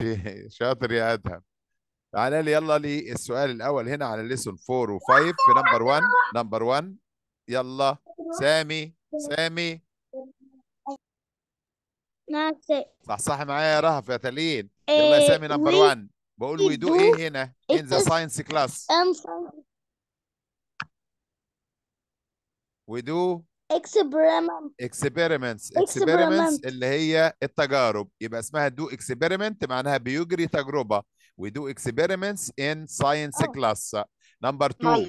شاطر يا ادهم تعالى لي يلا لي السؤال الاول هنا على ليسون 4 و5 في نمبر 1 نمبر 1 يلا سامي سامي صح صح معايا يا رهف يا تالين إيه، يلا يا سامي نمبر 1 بقول وي دو ايه هنا ان ذا ساينس كلاس وي دو experiments experiments experiments اللي هي التجارب يبقى اسمها do experiment معناها بيجري تجربه we وي دو اكسبيرمنتس ان ساينس كلاس نمبر 2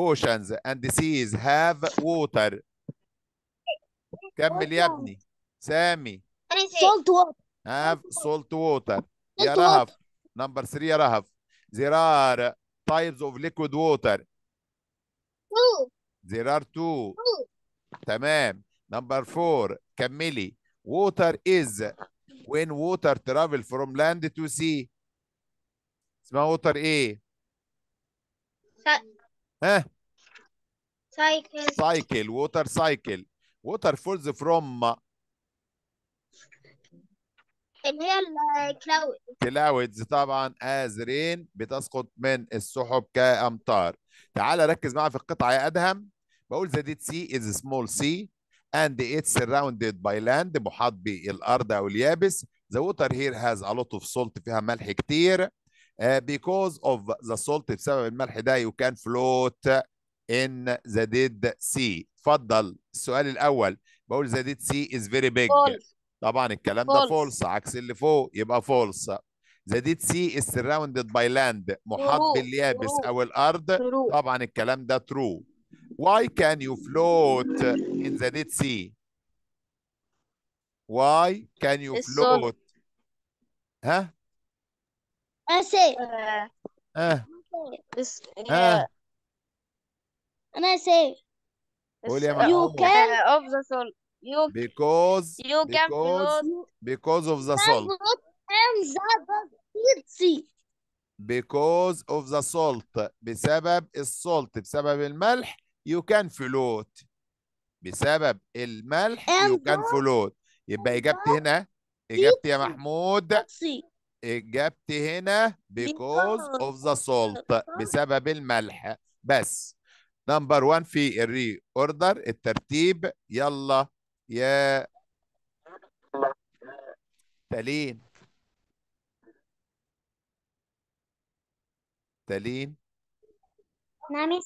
oceans and the seas have water كمل يا ابني سامي salt water have salt water يا رهف number 3 يا رهف there are types of liquid water there are two تمام نمبر 4 كملي water is when water travel from land to sea اسمها water ايه ها سايكل سايكل ووتر سايكل ووتر فولز فروم اللي هي الكلاود كلاودز طبعا از رين بتسقط من السحب كامطار تعال ركز معايا في القطعه يا ادهم بقول the Dead Sea is a small sea and it's surrounded by land محاط بالارض او اليابس the water here has a lot of salt فيها ملح كتير uh, because of the salt بسبب الملح ده you can float in the dead sea اتفضل السؤال الاول بقول the dead sea is very big false. طبعا الكلام false. ده فولس عكس اللي فوق يبقى فولس The dead sea is surrounded by land محاط باليابس او الارض طبعا الكلام ده true Why can you float in the Dead Sea? Why can you it's float? So... Huh? I say. Uh, uh. This, uh. yeah. And I say. Uh, you can uh, of the soul. You because you because, can because, float because of the salt. And the sea. because of the salt بسبب السلط بسبب الملح you can float بسبب الملح you can float يبقى إجابتي هنا إجابتي يا محمود إجابتي هنا because of the salt بسبب الملح بس نمبر 1 في الري اوردر الترتيب يلا يا تالين تالين نعم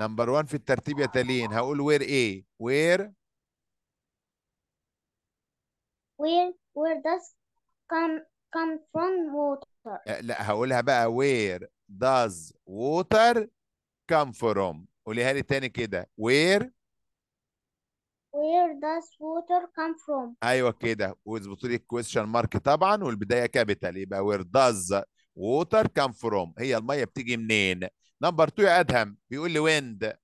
نمبر 1 في الترتيب يا تالين هقول وير ايه وير وير وير does come come from water أه، لا هقولها بقى where does water come from قوليها لي تاني كده where where does water come from ايوه كده واظبطوا لي الكويشن مارك طبعا والبدايه كابيتال يبقى where does water come from هي الميه بتيجي منين نمبر 2 يا ادهم بيقول لي ويند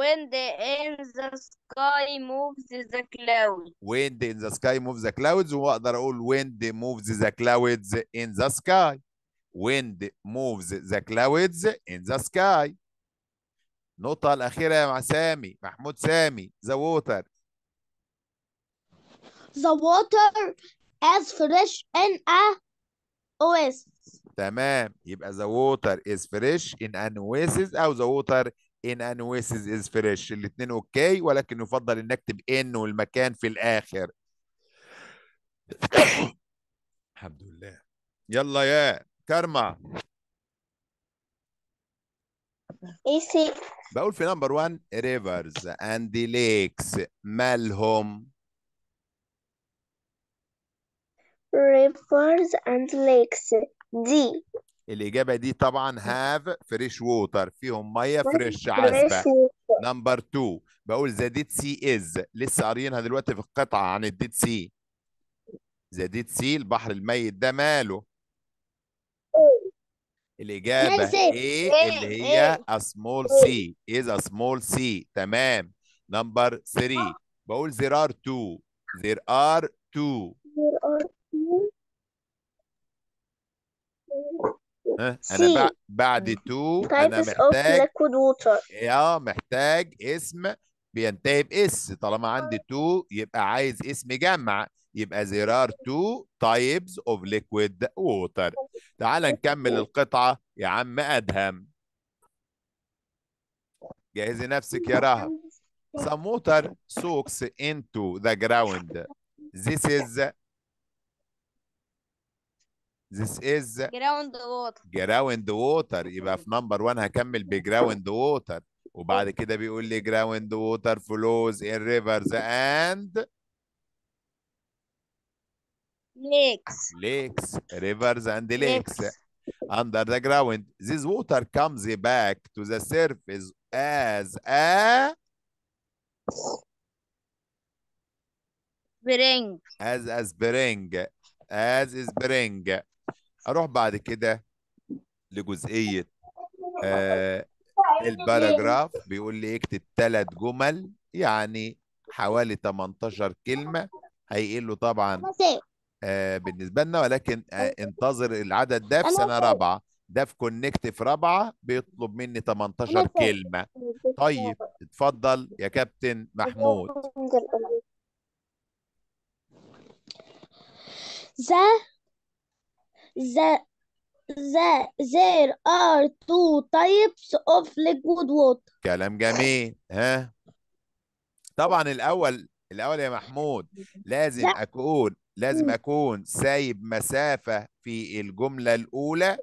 Wind in the sky moves the clouds. Wind in the sky moves the clouds واقدر اقول wind moves the clouds in the sky. Wind moves the clouds in the sky. النقطة الأخيرة يا مع سامي محمود سامي the water. The water as fresh in a oasis. تمام يبقى the water is fresh in an oasis او the water in an oasis is fresh الاثنين اوكي ولكن يفضل ان نكتب ان والمكان في الاخر الحمد لله يلا يا كارما ايسي بقول في نمبر 1 ريفرز اند ليكس مالهم rivers and lakes دي الإجابة دي طبعا هاف فريش ووتر فيهم مية فريش عذبة نمبر 2 بقول ذا ديد سي إز لسه قاريينها دلوقتي في القطعة عن الديد سي ذا ديد سي البحر الميت ده ماله الإجابة إيه اللي هي a small sea is a small sea تمام نمبر 3 بقول there are two there are two ها انا بعد بعد تو انا محتاج اه محتاج اسم بينتهي باس طالما عندي تو يبقى عايز اسم جمع يبقى there are two types of liquid water تعال نكمل القطعة يا عم أدهم جهزي نفسك يا رهب some water soaks into the ground this is This is ground water. Ground water يبقى في number 1 هكمل بجراوند ووتر وبعد كده بيقول لي ground water flows in rivers and lakes lakes rivers and lakes, lakes. under the ground this water comes back to the surface as a spring as a spring as spring اروح بعد كده لجزئيه آه الباراجراف بيقول لي اكتب ثلاث جمل يعني حوالي 18 كلمه هيقل له طبعا آه بالنسبه لنا ولكن آه انتظر العدد ده في سنه رابعه ده في كونكت في رابعه بيطلب مني 18 كلمه طيب اتفضل يا كابتن محمود ذا there, there are two types of liquid water كلام جميل ها طبعا الاول الاول يا محمود لازم اكون لازم اكون سايب مسافه في الجمله الاولى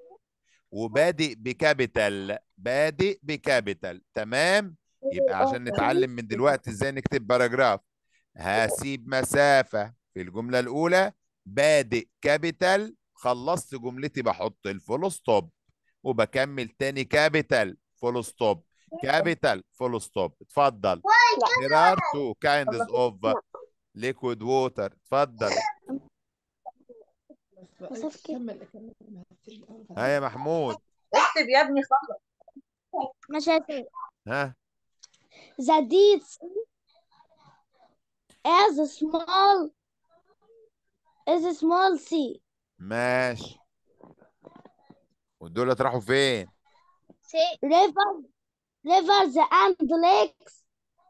وبادئ بكابيتال بادئ بكابيتال تمام يبقى عشان نتعلم من دلوقتي ازاي نكتب باراجراف هسيب مسافه في الجمله الاولى بادئ كابيتال خلصت جملتي بحط الفول ستوب وبكمل تاني كابيتال فول ستوب كابيتال فول ستوب اتفضل there are two kinds of liquid water اتفضل ها يا محمود اكتب يا ابني خلص مشاكل ها the deeds as small as small sea ماشي ودول راحوا فين؟ rivers and lakes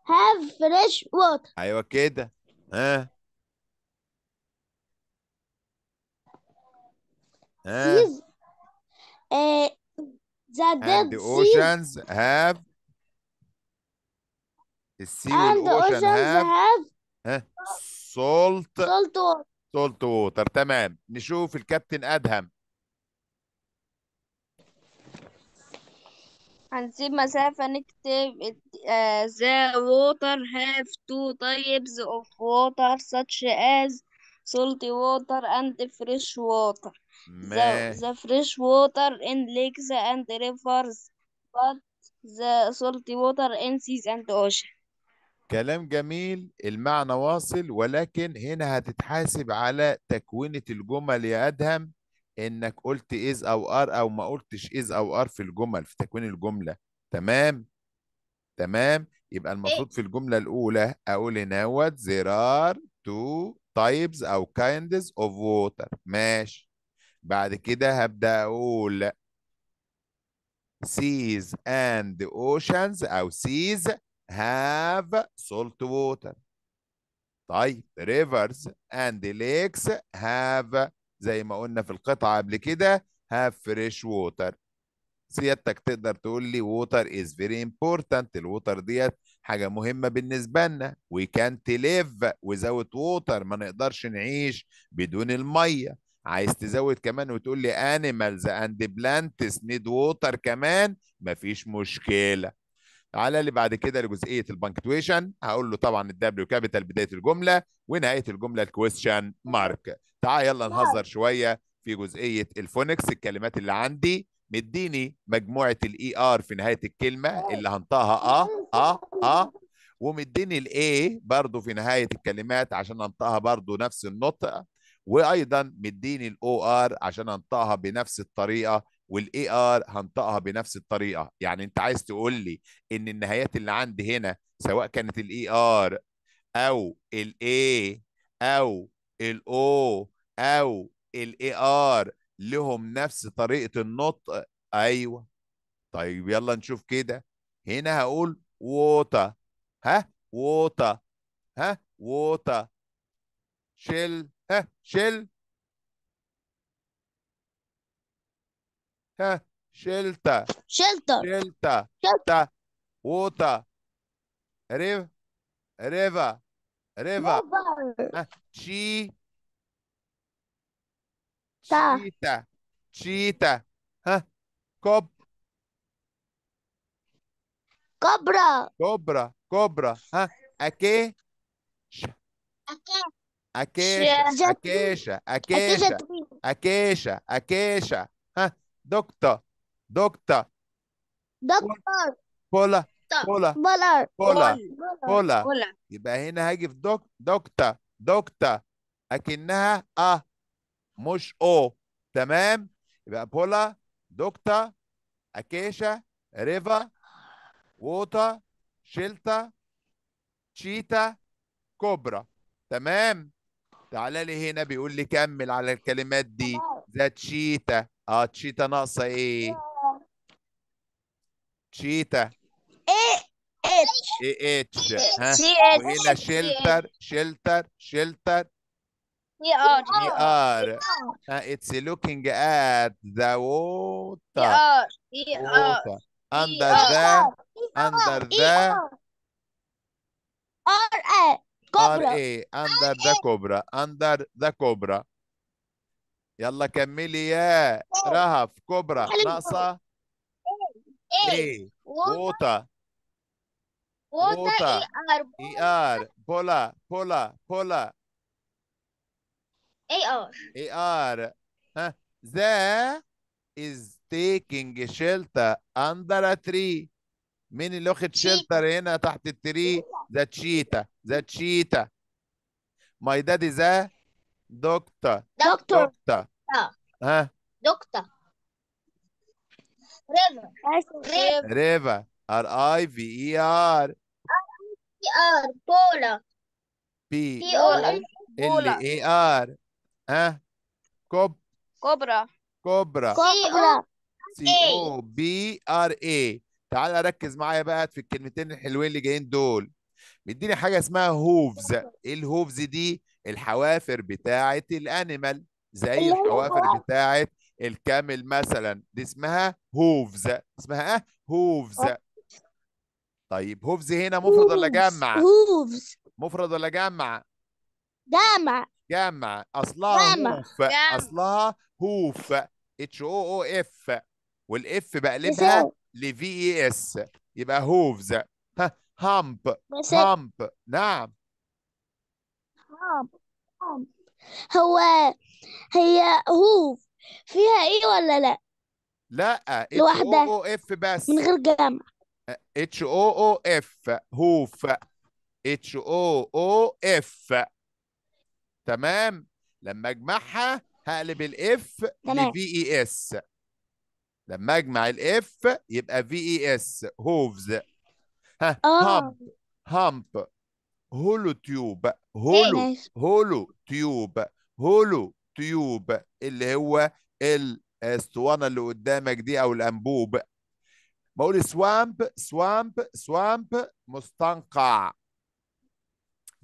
have fresh water ايوه كده ها ها eh, The the sea. and ذا ديد the هاف السي والاوشن هاف سولت salt water سولت ووتر تمام نشوف الكابتن ادهم هنسيب مسافة نكتب uh, the water have two types of water such as salty water and fresh water. ما. The, the fresh water in lakes and rivers but the salty water in seas and oceans. كلام جميل المعنى واصل ولكن هنا هتتحاسب على تكوينة الجمل يا أدهم إنك قلت إز أو أر أو ما قلتش إز أو أر في الجمل في تكوين الجملة تمام تمام يبقى المفروض في الجملة الأولى أقول هنا what there are two types أو kinds of water ماشي بعد كده هبدأ أقول seas and oceans أو seas have salt water طيب rivers and lakes have زي ما قلنا في القطعة قبل كده have fresh water سيادتك تقدر تقول لي water is very important الووتر ديت حاجة مهمة بالنسبة لنا we can't live without water ما نقدرش نعيش بدون المية عايز تزود كمان وتقول لي animals and plants need water كمان مفيش مشكلة على اللي بعد كده لجزئيه البنكتويشن هقول له طبعا الدبليو كابيتال بدايه الجمله ونهايه الجمله الكويشن مارك تعال يلا نهزر شويه في جزئيه الفونكس الكلمات اللي عندي مديني مجموعه الاي ار e في نهايه الكلمه اللي هنطقها اه اه اه ومديني الاي برضو في نهايه الكلمات عشان انطقها برضو نفس النطق وايضا مديني الاو ار عشان انطقها بنفس الطريقه والاي ار هنطقها بنفس الطريقه يعني انت عايز تقول لي ان النهايات اللي عندي هنا سواء كانت الاي ار او الاي او الاو او الاي ار لهم نفس طريقه النطق ايوه طيب يلا نشوف كده هنا هقول ووتا ها ووتا ها ووتا شيل ها شيل Shelta. É, shelter. Shelter. Shelter. Shelter. Water. River. River. River. Ha, ah, chi. Ta. cob. Cobra. Cobra. Cobra. Ha, aqui. Aqui. A queixa, a queixa, a queixa, a queixa, a queixa, a queixa. دكتور دكتور دكتور بولا بولا بولا بولا بولا يبقى هنا هاجي في دوك دكتور دكتور اكنها ا مش او تمام يبقى بولا دكتور اكيشا ريفا ووتا شيلتا تشيتا كوبرا تمام تعالى لي هنا بيقول لي كمل على الكلمات دي ذات شيتا A Tita nossa aí. Tita. EH. وهنا shelter shelter shelter. We are. We are. Uh, it's looking at the water. We are. We are. Water. Under the. Under the. R A. Cobra. R A. Under the cobra. Under the cobra. يلا كملي يا رهف كبرى ناقصه ايه ووطه إيه. إيه. ووطه اي ار بولا بولا بولا اي ار اي ار ها ذا از تيكينج شيلتر اندر ا تري مين اللي واخد شيلتر هنا تحت التري ذا تشيتا ذا تشيتا ماي دادي ذا دكتور دكتور دكتور آه. ها دكتور ريفر ريفر ار اي في اي ار اي ار بولا بي ال اي ار ها كوب كوبرا كوبرا كوبرا سي او بي ار اي تعال ركز معايا بقى في الكلمتين الحلوين اللي جايين دول مديني حاجه اسمها هوفز ايه الهوفز دي الحوافر بتاعه الانيمال زي الحوافر بتاعه الكامل مثلا دي اسمها هوفز اسمها ايه هوفز آه. طيب هوفز هنا مفرد ولا جمع هوفز مفرد ولا جمع جمع جمع اصلها هوف اصلها هوف اتش او او اف والاف بقلبها لفي اي اس يبقى هوفز ها هامب همب نعم هو هي هو فيها ايه ولا لا لا لوحدها او اف بس من غير جمع اتش او او اف هوف اتش او او اف تمام لما اجمعها هقلب الاف لفي اي اس لما اجمع الاف يبقى في اي اس هوفز ها آه. هامب هامب هولو تيوب إيه، هولو هولو تيوب هولو تيوب اللي هو الاسطوانه اللي قدامك دي او الانبوب بقول سوامب سوامب سوامب مستنقع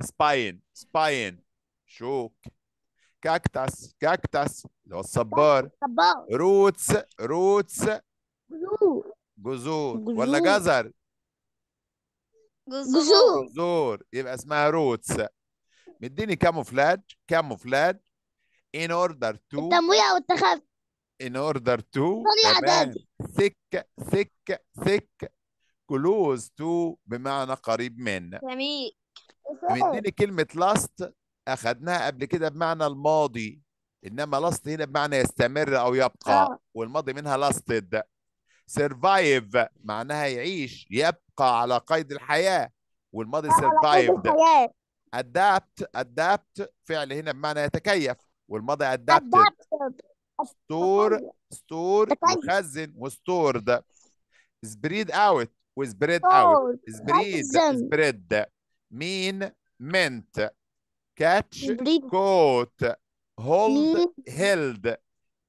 سباين سباين شوك كاكتاس كاكتاس اللي هو الصبار روتس روتس جذور ولا جزر جذور جذور يبقى اسمها روتس مديني كاموفلاج كاموفلاج in order to التمويه او التخفي in order to سكة سكة سكة close to بمعنى قريب من جميل مديني كلمة last اخذناها قبل كده بمعنى الماضي إنما last هنا بمعنى يستمر أو يبقى آه. والماضي منها lasted سيرفايف معناها يعيش يبقى على قيد الحياه والماضي سيرفايف ادابت ادابت فعل هنا بمعنى يتكيف والماضي أدابت ستور ستور مخزن وستورد سبريد اوت وسبريد اوت سبريد سبريد مين منت كاتش كوت هولد هيلد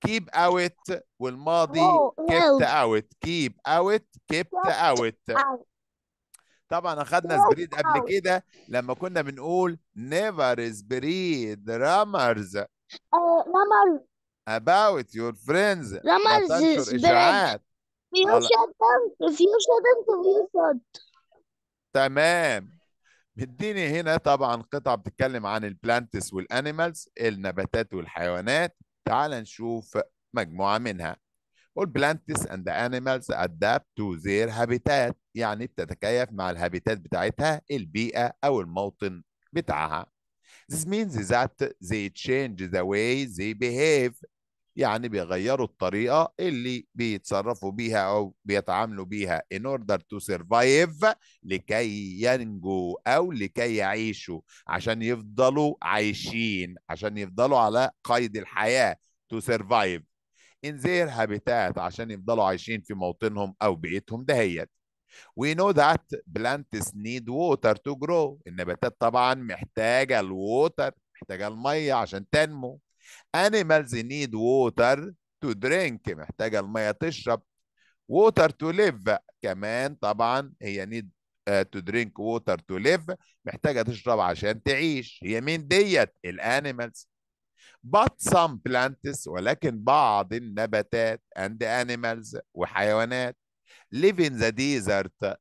keep out والماضي oh, kept out keep out kept out طبعا اخذنا سبريد قبل كده لما كنا بنقول never spread rumors uh, about your friends rumors اشاعات تمام مديني هنا طبعا قطعه بتتكلم عن البلانتس والانيمالز النباتات والحيوانات تعال نشوف مجموعة منها all plants and animals adapt to their habitat يعني بتتكيف مع الهابيتات بتاعتها البيئة أو الموطن بتاعها This means that they change the way they behave يعني بيغيروا الطريقة اللي بيتصرفوا بيها أو بيتعاملوا بيها in order to survive لكي ينجو أو لكي يعيشوا عشان يفضلوا عايشين عشان يفضلوا على قيد الحياة to survive in their habitat عشان يفضلوا عايشين في موطنهم أو بيئتهم دهيت We know that plants need water to grow النباتات طبعا محتاجة الووتر محتاجة المية عشان تنمو animals need water to drink محتاجة المية تشرب water to live كمان طبعا هي need آه، to drink water to live محتاجة تشرب عشان تعيش هي مين ديت الانيمالز but some plants ولكن بعض النباتات and animals وحيوانات live in the desert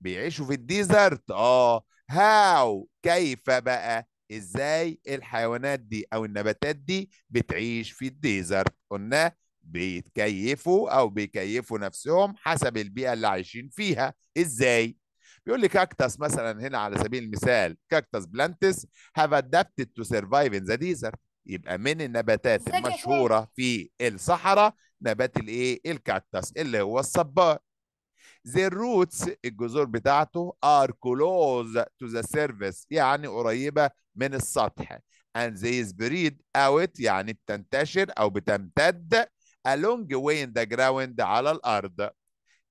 بيعيشوا في الديزرت اه هاو كيف بقى ازاي الحيوانات دي او النباتات دي بتعيش في الديزرت قلنا بيتكيفوا او بيكيفوا نفسهم حسب البيئه اللي عايشين فيها ازاي بيقول لي كاكتس مثلا هنا على سبيل المثال كاكتس بلانتس هاف ادابتد تو سرفايف ان ذا ديزرت يبقى من النباتات المشهوره في الصحراء نبات الايه الكاكتس اللي هو الصبار their roots الجذور بتاعته are close to the surface يعني قريبة من السطح and they spread out يعني بتنتشر أو بتمتد along way in the ground على الأرض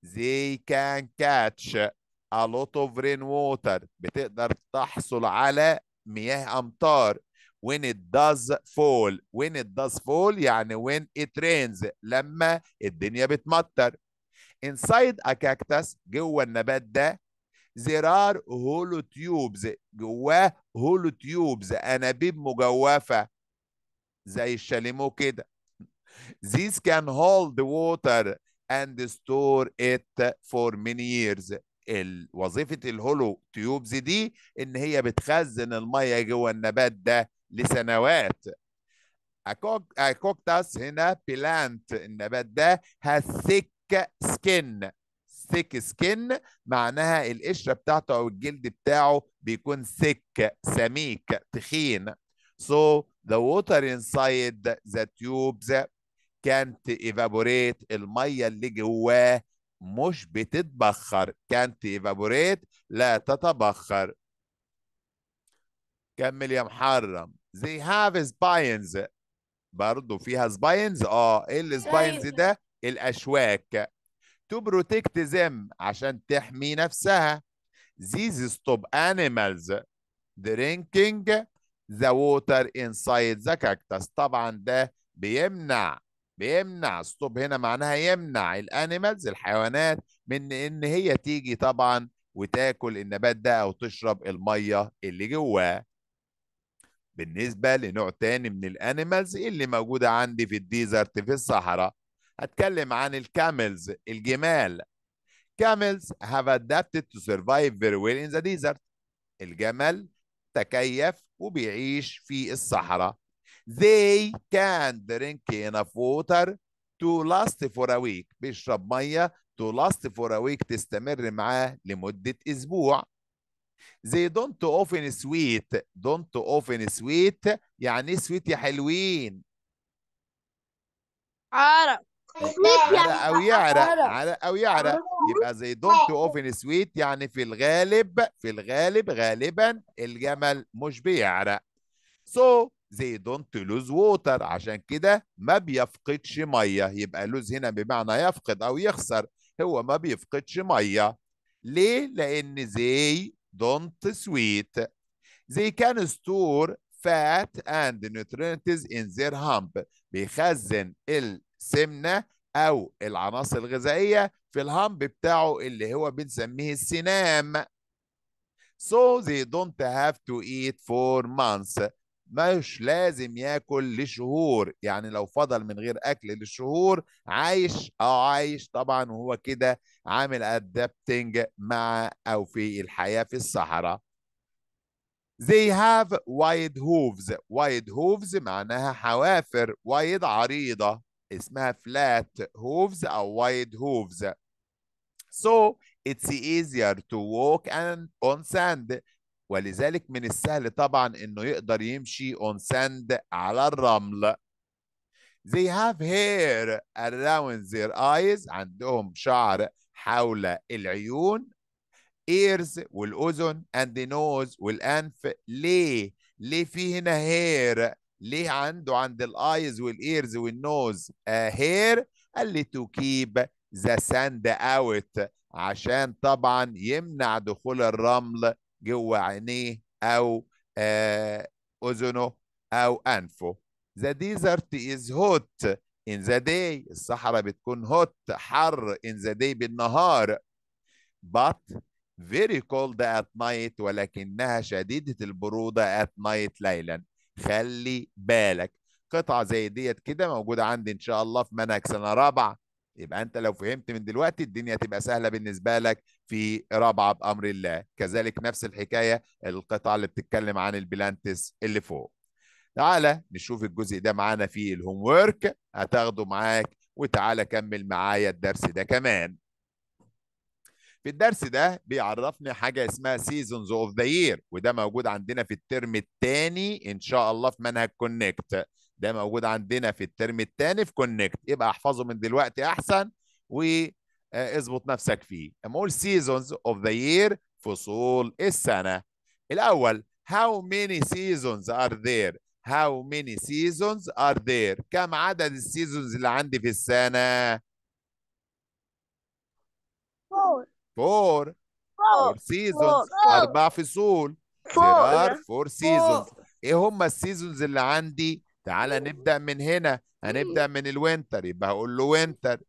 they can catch a lot of rain water بتقدر تحصل على مياه أمطار when it does fall when it does fall يعني when it rains لما الدنيا بتمطر inside a cactus جوه النبات ده there are hollow tubes جواه hollow tubes انابيب مجوفه زي الشاليمو كده these can hold water and store it for many years وظيفه الهولو تيوبز دي ان هي بتخزن الميه جوه النبات ده لسنوات أكوكتاس هنا بلانت النبات ده has thick سكن ثيك سكن معناها القشره بتاعته او الجلد بتاعه بيكون ثيك سميك تخين so the water inside the tubes can't evaporate الميه اللي جواه مش بتتبخر can't evaporate لا تتبخر كمل يا محرم they have spines برضه فيها spines اه ايه السباينز أيوة. ده الأشواك to protect them عشان تحمي نفسها these stop animals drinking the water inside the cactus طبعا ده بيمنع بيمنع stop هنا معناها يمنع الانيمالز الحيوانات من ان هي تيجي طبعا وتاكل النبات ده او تشرب الميه اللي جواه بالنسبه لنوع تاني من الانيمالز اللي موجوده عندي في الديزرت في الصحراء هتكلم عن الكاملز الجمال camels have adapted to survive very well in the desert الجمل تكيف وبيعيش في الصحراء they can drink enough water to last for a week بيشرب ميه to last for a week تستمر معاه لمده اسبوع they don't often sweet don't often sweet يعني sweet يا حلوين عرق إيه، يعني، على او يعرق على او يعرق يبقى زي دونت اوفن سويت يعني في الغالب في الغالب غالبا الجمل مش بيعرق سو زي دونت لوز ووتر عشان كده ما بيفقدش ميه يبقى لوز هنا بمعنى يفقد او يخسر هو ما بيفقدش ميه ليه لان زي دونت سويت زي كان ستور فات اند نيوترينتس ان ذير هامب بيخزن ال سمنه او العناصر الغذائيه في الهامب بتاعه اللي هو بنسميه السنام so they don't have to eat for months مش لازم ياكل لشهور يعني لو فضل من غير اكل لشهور عايش اه عايش طبعا وهو كده عامل adapting مع او في الحياه في الصحراء They have wide hooves wide hooves معناها حوافر wide عريضة اسمها flat hooves أو wide hooves so it's easier to walk and on sand ولذلك من السهل طبعا انه يقدر يمشي on sand على الرمل they have hair around their eyes عندهم شعر حول العيون ears والأذن and the nose والأنف ليه؟ ليه في هنا hair ليه عنده عند الايز والايرز والنوز هير قال لي تو كيب ذا ساند اوت عشان طبعا يمنع دخول الرمل جوه عينيه او آه، اذنه او انفه The desert is hot in the day الصحراء بتكون هوت حر in the day بالنهار but very cold at night ولكنها شديدة البرودة at night ليلا خلي بالك قطعه زي ديت كده موجوده عندي ان شاء الله في منهج سنه رابعه يبقى انت لو فهمت من دلوقتي الدنيا تبقى سهله بالنسبه لك في رابعه بامر الله كذلك نفس الحكايه القطعه اللي بتتكلم عن البلانتس اللي فوق تعالى نشوف الجزء ده معانا في الهوم ورك هتاخده معاك وتعالى كمل معايا الدرس ده كمان في الدرس ده بيعرفني حاجه اسمها seasons of the year وده موجود عندنا في الترم الثاني ان شاء الله في منهج كونكت ده موجود عندنا في الترم الثاني في كونكت يبقى احفظه من دلوقتي احسن واظبط آه، نفسك فيه اما اقول seasons of the year فصول السنه الاول how many seasons are there how many seasons are there كم عدد السيزونز اللي عندي في السنه Four. فور فور سيزونز اربع فصول فور فور سيزونز ايه هم السيزونز اللي عندي تعالى نبدا من هنا هنبدا من الوينتر يبقى هقول له وينتر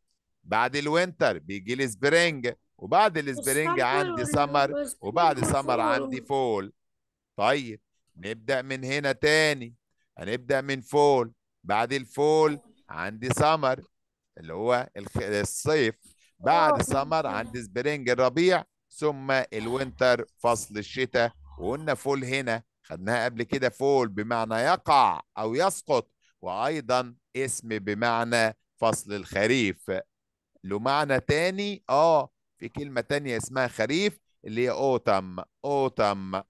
بعد الوينتر بيجي لي سبرينج وبعد السبرينج عندي سمر وبعد سمر عندي فول طيب نبدا من هنا تاني هنبدا من فول بعد الفول عندي سمر اللي هو الصيف بعد سمر آه. عند سبرينج الربيع ثم الوينتر فصل الشتاء وقلنا فول هنا خدناها قبل كده فول بمعنى يقع او يسقط وايضا اسم بمعنى فصل الخريف له معنى تاني اه في كلمه تانية اسمها خريف اللي هي اوتم اوتم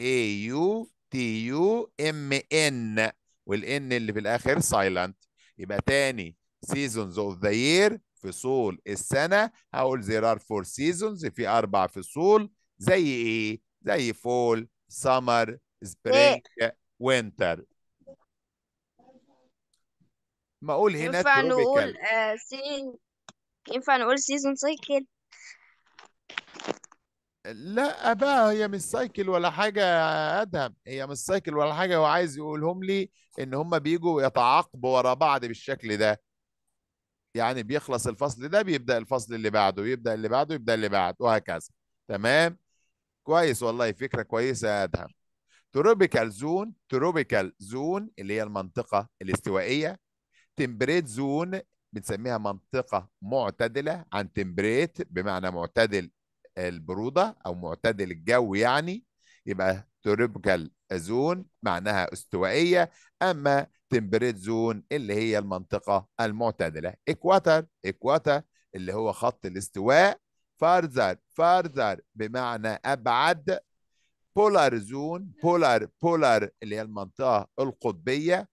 اي يو تي يو ام ان والان اللي في الاخر سايلنت يبقى تاني سيزونز اوف ذا يير فصول السنة هقول there are four seasons في أربع فصول زي إيه؟ زي فول سمر، سبرينج، وينتر ما أقول هنا ينفع نقول آه، ينفع نقول سيزون سايكل لا بقى هي مش سايكل ولا حاجة أدهم هي مش سايكل ولا حاجة هو عايز يقولهم لي إن هم بيجوا يتعاقبوا ورا بعض بالشكل ده يعني بيخلص الفصل ده بيبدا الفصل اللي بعده يبدا اللي بعده يبدا اللي بعده وهكذا تمام كويس والله فكره كويسه يا ادهم تروبيكال زون تروبيكال زون اللي هي المنطقه الاستوائيه تمبريت زون بنسميها منطقه معتدله عن تمبريت بمعنى معتدل البروده او معتدل الجو يعني يبقى تروبيكال زون معناها استوائية أما تمبريت زون اللي هي المنطقة المعتدلة إكواتر إكواتر اللي هو خط الاستواء فارزر فارزر بمعنى أبعد بولار زون بولار بولار اللي هي المنطقة القطبية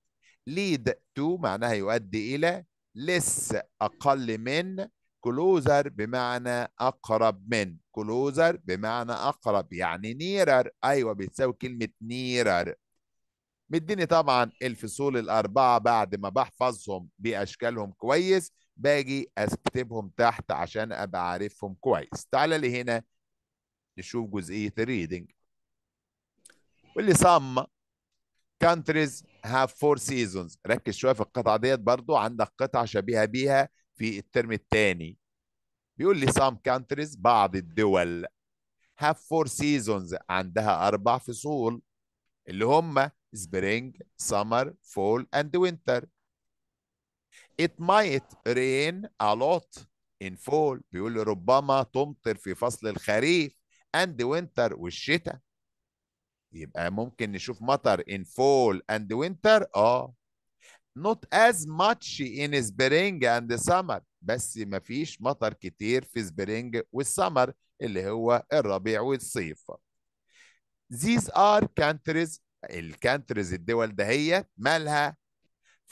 ليد تو معناها يؤدي إلى لس أقل من كلوزر بمعنى اقرب من كلوزر بمعنى اقرب يعني نيرر ايوه بتساوي كلمه نيرر مديني طبعا الفصول الاربعه بعد ما بحفظهم باشكالهم كويس باجي اكتبهم تحت عشان ابقى عارفهم كويس تعالى لي هنا نشوف جزئيه الريدنج واللي صم countries have four seasons ركز شويه في القطعه ديت برضو عندك قطعه شبيهه بيها في الترم الثاني بيقول لي some countries بعض الدول have four seasons عندها أربع فصول اللي هم spring, summer, fall and winter. It might rain a lot in fall بيقول لي ربما تمطر في فصل الخريف and winter والشتاء. يبقى ممكن نشوف مطر in fall and winter اه not as much in spring and summer بس مفيش مطر كتير في spring والسمر اللي هو الربيع والصيف these are countries الكانتريز الدول هي مالها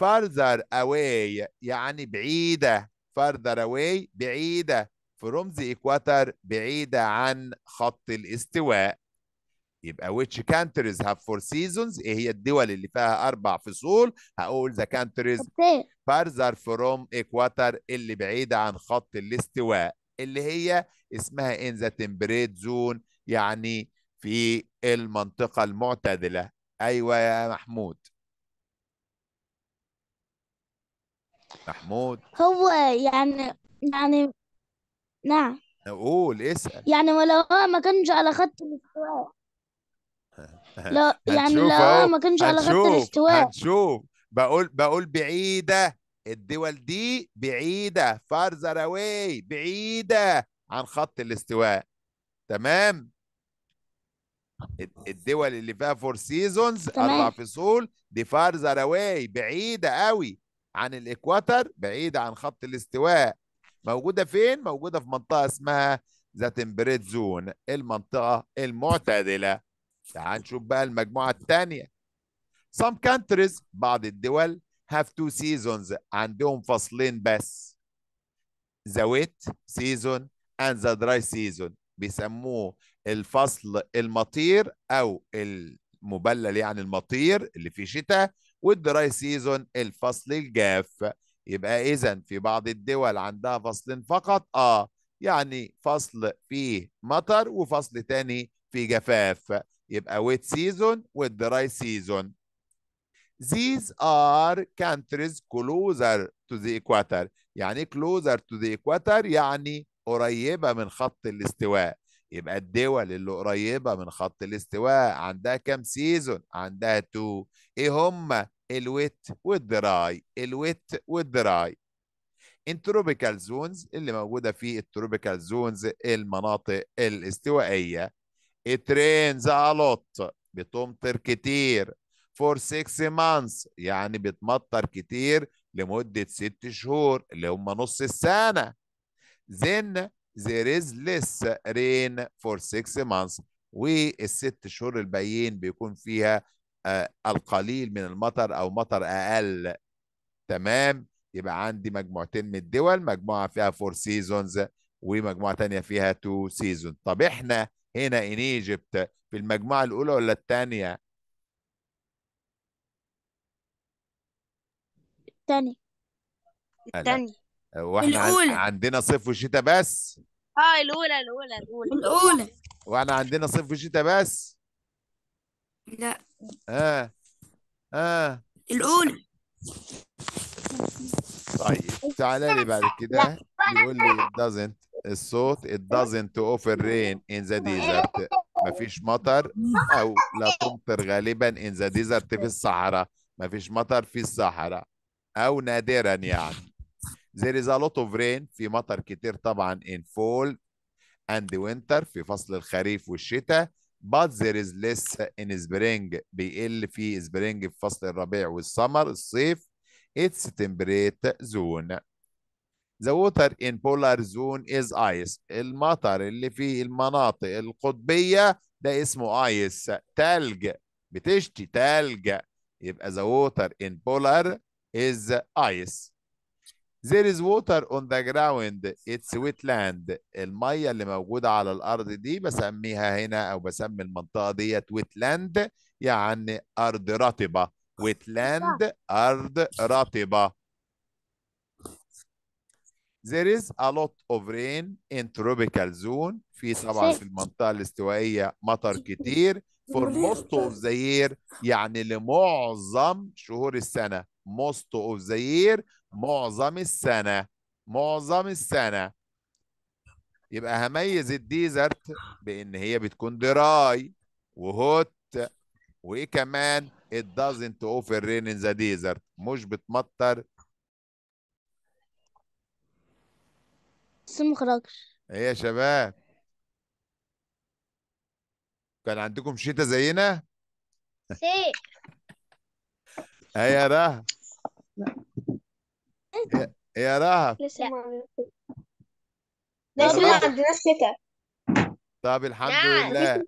farther away يعني بعيدة farther away بعيدة from the equator بعيدة عن خط الاستواء يبقى which countries have four seasons ايه هي الدول اللي فيها اربع فصول هقول the countries farther from equator اللي بعيده عن خط الاستواء اللي هي اسمها in the temperate zone يعني في المنطقه المعتدله ايوه يا محمود محمود هو يعني يعني نعم قول اسال يعني ولو هو ما كانش على خط الاستواء لا يعني لا ما كانش على غايه الاستواء هنشوف بقول بقول بعيده الدول دي بعيده فارزر اواي بعيده عن خط الاستواء تمام الدول اللي فيها فور سيزونز اربع فصول دي فارزر اواي بعيده قوي عن الاكواتر بعيده عن خط الاستواء موجوده فين موجوده في منطقه اسمها ذا تمبريت زون المنطقه المعتدله تعال نشوف بقى المجموعة الثانية Some countries بعض الدول have two seasons عندهم فصلين بس the wet season and the dry season بيسموه الفصل المطير أو المبلل يعني المطير اللي فيه شتاء والدراي سيزون الفصل الجاف يبقى إذا في بعض الدول عندها فصلين فقط آه يعني فصل فيه مطر وفصل تاني فيه جفاف يبقى wet season dry season These are countries closer to the equator يعني closer to the equator يعني قريبة من خط الاستواء يبقى الدول اللي قريبة من خط الاستواء عندها كام سيزون؟ عندها تو ايه هما؟ الويت والدراي الويت والدراي التروبيكال زونز اللي موجودة في التروبيكال زونز المناطق الاستوائية It rains a lot بتمطر كتير for six months يعني بتمطر كتير لمدة ست شهور اللي هم نص السنة then there is less rain for six months والست شهور الباقيين بيكون فيها القليل من المطر أو مطر أقل تمام يبقى عندي مجموعتين من الدول مجموعة فيها فور سيزونز ومجموعة تانية فيها تو سيزون طب احنا هنا ان ايجيبت في المجموعه الاولى ولا الثانيه الثانيه الثانيه واحنا الأولى. عندنا صيف وشتاء بس اه الاولى الاولى الاولى الاولى واحنا عندنا صيف وشتاء بس لا اه اه الاولى طيب تعالى لي بعد كده يقول لي it doesn't الصوت it doesn't offer rain in the desert مفيش مطر أو لا تمطر غالبا in the desert في الصحراء مفيش مطر في الصحراء أو نادرا يعني there is a lot of rain في مطر كتير طبعا in fall and winter في فصل الخريف والشتاء but there is less in spring بيقل في spring في فصل الربيع والسمر الصيف it's temperate zone The water in polar zone is ice. المطر اللي في المناطق القطبية ده اسمه ايس تلج بتشتي تلج يبقى the water in polar is ice. There is water on the ground. It's wetland. المية اللي موجودة على الأرض دي بسميها هنا أو بسمي المنطقة ديت wetland يعني أرض رطبة. wetland أرض رطبة. There is a lot of rain in tropical zone في طبعا في المنطقة الاستوائية مطر كتير for most of the year يعني لمعظم شهور السنة most of the year معظم السنة معظم السنة يبقى هميز الديزرت بان هي بتكون دراي وهوت وايه كمان it doesn't offer rain in the desert مش بتمطر بس ما خرجش ايه يا شباب كان عندكم شتاء زينا سي ايه يا رهب يا- إيه يا رهب لسه ما عندناش شتاء طب الحمد نعم. لله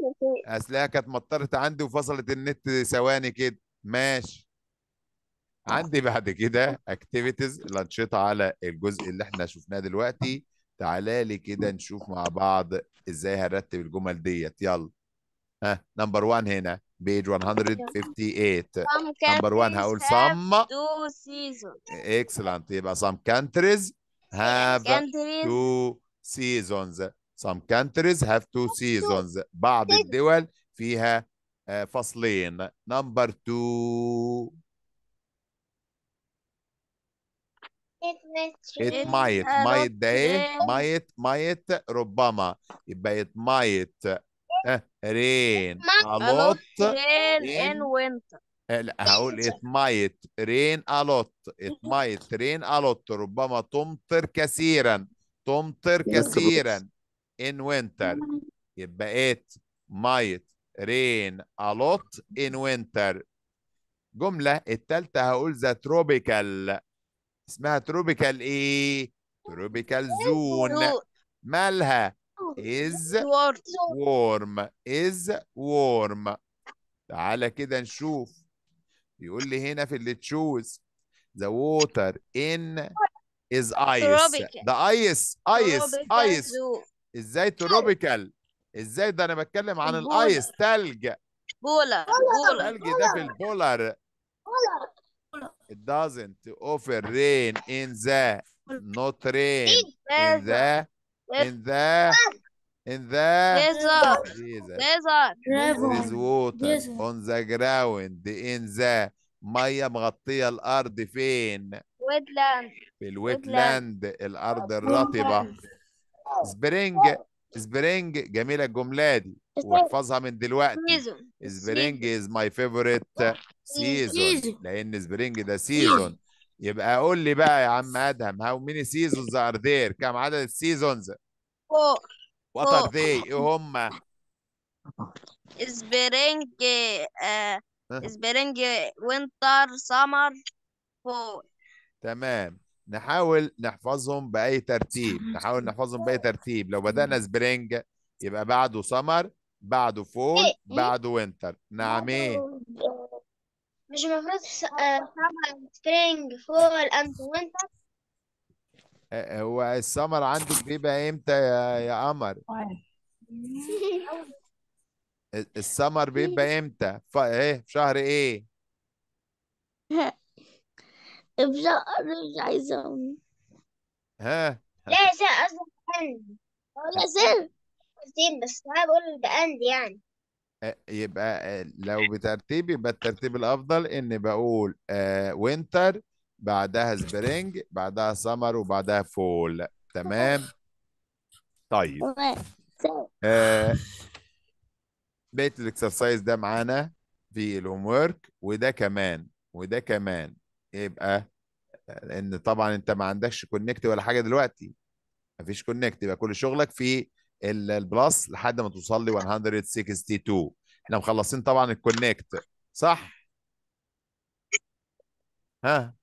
اصلها كانت مطرت عندي وفصلت النت ثواني كده ماشي عندي بعد كده اكتيفيتيز الانشطه على الجزء اللي احنا شفناه دلوقتي تعالي لي كده نشوف مع بعض ازاي هنرتب الجمل ديت يلا ها نمبر 1 هنا بيج 158 نمبر 1 هقول سام تو سيزونز اكسلنت يبقى سام كانتريز هاف تو سيزونز سام كانتريز هاف تو سيزونز بعض الدول فيها آه، فصلين نمبر 2 It might. It might. Might ده might might ربما يبقى it might rain a lot rain in winter. لا هقول it might rain a lot. It might rain a lot ربما تمطر كثيرا تمطر كثيرا in winter يبقى it might rain a lot in winter. جملة التالتة هقول the tropical اسمها تروبيكال ايه تروبيكال زون مالها از وورم از وورم تعالى كده نشوف بيقول لي هنا في اللي تشوز ذا ووتر ان از ايس ذا ايس ايس ايس ازاي تروبيكال ازاي ده انا بتكلم عن الايس ثلج بولر بولر التلج ده في البولر It doesn't offer rain in the not rain in the in the in the desert. is water on the ground in the ميه مغطيه الارض فين؟ ويتلاند في الويتلاند الارض الرطبه سبرينج سبرينج جميله الجمله دي واحفظها من دلوقتي سبرينج از ماي فيفورت سيزون لان سبرينج ده سيزون يبقى قول لي بقى يا عم ادهم هاو ميني سيزونز ار ذير كم عدد السيزونز؟ فور وات ار ذي ايه هم؟ سبرينج آه، سبرينج وينتر سمر فول تمام نحاول نحفظهم باي ترتيب نحاول نحفظهم باي ترتيب لو بدانا سبرينج يبقى بعده سمر بعده فول إيه، إيه. بعده وينتر نعم ايه مش المفروض سمر سبرينج فول اند وينتر هو السمر عندك بيبقى امتى يا يا قمر السمر بيبقى امتى ف... ايه في شهر ايه في شهر مش عايزه ها لا يا قصدي اند ولا سيدي قصدي إيه بس انا بقول باند يعني آه، يبقى آه، لو بترتيب يبقى الترتيب الافضل ان بقول وينتر آه، بعدها سبرينج بعدها سمر وبعدها فول تمام طيب بيت الاكسرسايز ده معانا في الهوم ورك وده كمان وده كمان يبقى لان طبعا انت ما عندكش كونكت ولا حاجه دلوقتي مفيش كونكت يبقى كل شغلك في البلس لحد ما توصل لي 162 احنا مخلصين طبعا الكونكت صح ها